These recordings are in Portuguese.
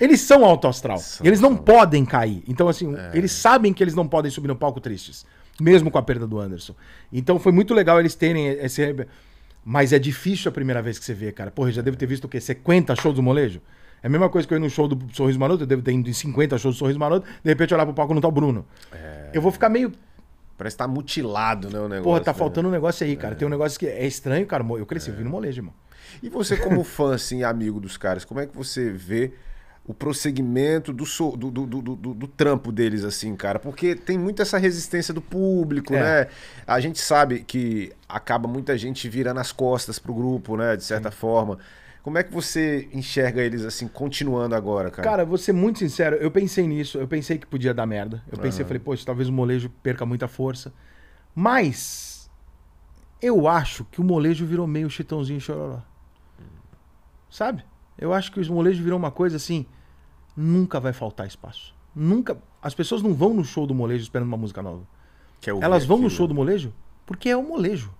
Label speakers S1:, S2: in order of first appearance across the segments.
S1: Eles são alto astral. São, eles não são. podem cair. Então, assim, é. eles sabem que eles não podem subir no palco tristes. Mesmo com a perda do Anderson. Então foi muito legal eles terem esse. Mas é difícil a primeira vez que você vê, cara. Porra, eu já devo ter visto o quê? 50 shows do molejo? É a mesma coisa que eu ir no show do Sorriso Maroto, eu devo ter ido em 50 shows do Sorriso Maroto, de repente olhar pro palco e não tá o Bruno. É... Eu vou ficar meio. Parece estar tá mutilado, né, o negócio. Porra, tá né? faltando um negócio aí, cara. É... Tem um negócio que é estranho, cara. Eu cresci, é... eu vi no molejo, irmão.
S2: E você, como fã, assim, amigo dos caras, como é que você vê o prosseguimento do, so, do, do, do, do, trampo deles, assim, cara. Porque tem muito essa resistência do público, é. né? A gente sabe que acaba muita gente virando as costas pro grupo, né? De certa Sim. forma. Como é que você enxerga eles assim, continuando agora, cara? Cara,
S1: vou ser muito sincero, eu pensei nisso, eu pensei que podia dar merda. Eu uhum. pensei, falei, poxa, talvez o molejo perca muita força. Mas eu acho que o molejo virou meio chitãozinho chororó. Sabe? Eu acho que os molejos virou uma coisa assim nunca vai faltar espaço. Nunca. As pessoas não vão no show do molejo esperando uma música nova. É Elas vão aquilo. no show do molejo porque é o molejo.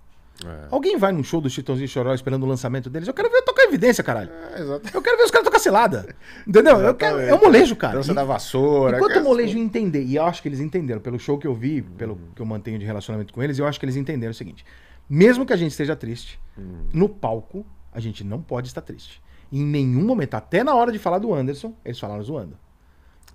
S1: É. Alguém vai no show do Chitãozinho Choró esperando o lançamento deles? Eu quero ver tocar evidência, caralho. É, eu quero ver os caras tocar selada. Entendeu? Eu quero, é o molejo, cara. Dança e, da vassoura. Enquanto o molejo assim... entender, e eu acho que eles entenderam, pelo show que eu vi, pelo que eu mantenho de relacionamento com eles, eu acho que eles entenderam o seguinte: mesmo que a gente esteja triste, hum. no palco a gente não pode estar triste em nenhum momento, até na hora de falar do Anderson, eles falaram zoando.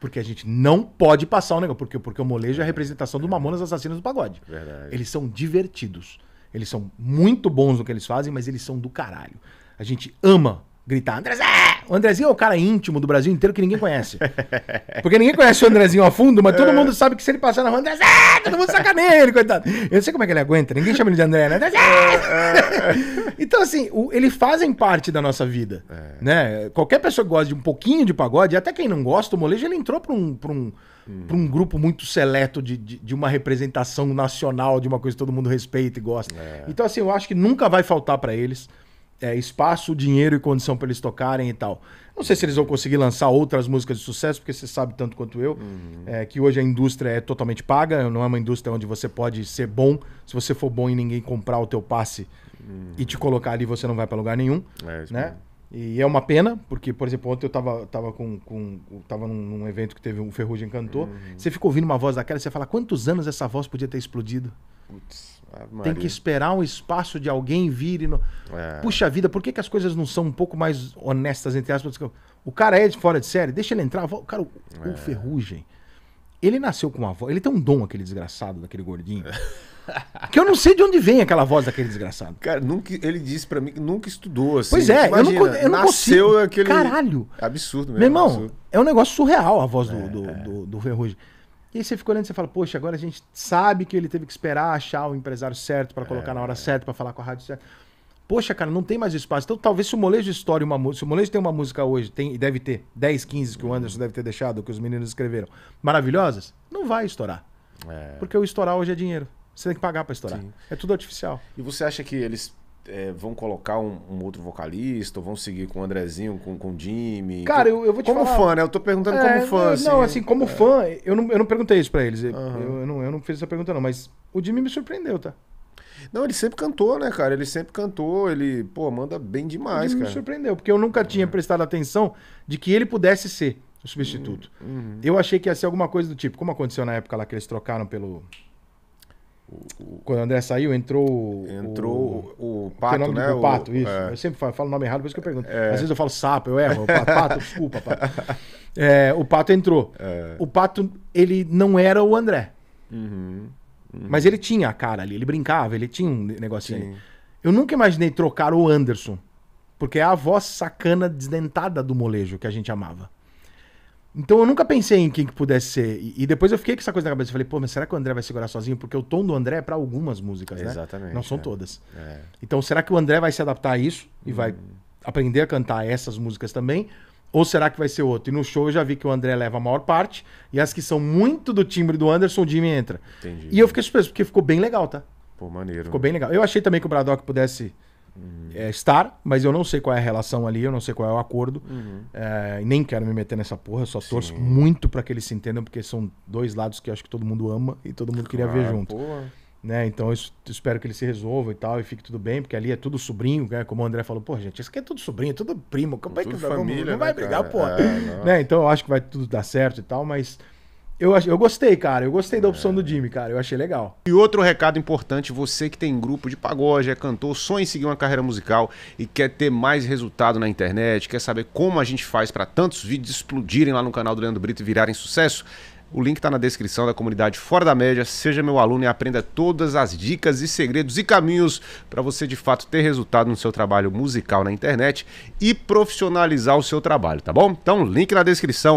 S1: Porque a gente não pode passar o negócio. Porque, porque o molejo é a é. representação do Mamonas Assassinos do Pagode. Verdade. Eles são divertidos. Eles são muito bons no que eles fazem, mas eles são do caralho. A gente ama gritar: Andrezé! O Andrezinho é o cara íntimo do Brasil inteiro que ninguém conhece. Porque ninguém conhece o Andrezinho a fundo, mas todo é. mundo sabe que se ele passar na rua, Andrezé, todo mundo sacaneia ele, coitado. Eu não sei como é que ele aguenta, ninguém chama ele de André, né?
S2: É,
S1: é. então, assim, o, eles fazem parte da nossa vida. É. Né? Qualquer pessoa que gosta de um pouquinho de pagode, até quem não gosta, o molejo ele entrou pra um. Pra um hum. Para um grupo muito seleto de, de, de, uma representação nacional, de uma coisa que todo mundo respeita e gosta. É. Então, assim, eu acho que nunca vai faltar para eles é, espaço, dinheiro e condição para eles tocarem e tal. Não sei se eles vão conseguir lançar outras músicas de sucesso, porque você sabe tanto quanto eu uhum. é, que hoje a indústria é totalmente paga, não é uma indústria onde você pode ser bom. Se você for bom e ninguém comprar o teu passe uhum. e te uhum. colocar ali, você não vai para lugar nenhum. É, né? E é uma pena, porque, por exemplo, ontem eu tava, tava, com, com, tava num evento que teve um Ferrugem cantor. Uhum. Você ficou ouvindo uma voz daquela e você fala: quantos anos essa voz podia ter explodido? Putz, tem que esperar um espaço de alguém vir. E no... é. Puxa vida, por que, que as coisas não são um pouco mais honestas, entre aspas? O cara é de fora de série, deixa ele entrar. O cara, o, é. o Ferrugem, ele nasceu com uma voz. Ele tem um dom, aquele desgraçado, daquele gordinho. que eu não sei de onde vem aquela voz daquele desgraçado. Cara, nunca, ele disse para mim que nunca estudou assim. Pois é, Imagina, eu não, eu não nasceu consigo. aquele. Caralho. Absurdo mesmo. Meu irmão, absurdo. é um negócio surreal a voz do, é, do, do Ferrugem. E aí você fica olhando e você fala, poxa, agora a gente sabe que ele teve que esperar achar o empresário certo para colocar é, na hora é. certa, para falar com a rádio certa. Poxa, cara, não tem mais espaço. Então talvez se o molejo história uma música, se o molejo tem uma música hoje, tem e deve ter 10, 15 que o Anderson deve ter deixado, que os meninos escreveram, maravilhosas, não vai estourar. É. Porque o estourar hoje é dinheiro. Você tem que pagar para estourar. Sim. É tudo artificial.
S2: E você acha que eles é, vão colocar um, um, outro vocalista, ou vão seguir com o Andrezinho, com, com o Jimmy? Cara, eu, eu vou te como falar... fã, né? Eu tô perguntando é, como né, fã. Não, assim, não, assim como é... fã,
S1: eu não, eu não perguntei isso pra eles. Uhum. Eu, eu, não, eu não fiz essa pergunta, não, mas o Jimmy me surpreendeu, tá? Não, ele sempre cantou, né, cara? Ele sempre cantou, ele, pô, manda bem demais, cara. Me surpreendeu, porque eu nunca tinha é. prestado atenção de que ele pudesse ser o substituto. Uhum. Eu achei que ia ser alguma coisa do tipo, como aconteceu na época lá que eles trocaram pelo quando o André saiu, entrou. Entrou o, o é Pato. O né? Do pato, isso. É. Eu sempre falo, falo o nome errado, por isso que eu pergunto. É. Às vezes eu falo sapo, eu erro. Eu pato, desculpa, pato. É, o Pato entrou. É. O Pato, ele não era o André. Uhum. Uhum. Mas ele tinha a cara ali, ele brincava, ele tinha um negocinho. Sim. Eu nunca imaginei trocar o Anderson. Porque é a voz sacana, desdentada do molejo que a gente amava. Então eu nunca pensei em quem que pudesse ser. E, e depois eu fiquei com essa coisa na cabeça. Eu falei, pô, mas será que o André vai segurar sozinho? Porque o tom do André é pra algumas músicas, né? Exatamente. Não são é. todas. É. Então será que o André vai se adaptar a isso e hum. vai aprender a cantar essas músicas também? Ou será que vai ser outro? E no show eu já vi que o André leva a maior parte. E as que são muito do timbre do Anderson, o Jimmy entra. Entendi. E eu fiquei surpreso, porque ficou bem legal, tá?
S2: Pô, maneiro. Ficou
S1: bem legal. Eu achei também que o Braddock pudesse uhum. é, estar, mas eu não sei qual é a relação ali, eu não sei qual é o acordo, uhum. é, nem quero me meter nessa porra, só torço Sim. muito para que eles se entendam, porque são dois lados que eu acho que todo mundo ama e todo mundo queria ah, ver junto. Porra. Né? Então eu espero que ele se resolva e tal, e fique tudo bem, porque ali é tudo sobrinho, né? como o André falou, pô, gente, isso aqui é tudo sobrinho, é tudo primo, como é que família, não, não vai né, brigar, pô. É, né? Então eu acho que vai tudo dar certo e tal, mas eu, eu gostei, cara. Eu gostei da opção do é. Jimmy, cara. Eu achei legal.
S2: E outro recado importante: você que tem grupo de pagode, é cantor, sonha em seguir uma carreira musical e quer ter mais resultado na internet, quer saber como a gente faz para tantos vídeos explodirem lá no canal do Leandro Brito e virarem sucesso. O link está na descrição da comunidade Fora da Média. Seja meu aluno e aprenda todas as dicas e segredos e caminhos para você de fato ter resultado no seu trabalho musical na internet e profissionalizar o seu trabalho, tá bom? Então, link na descrição.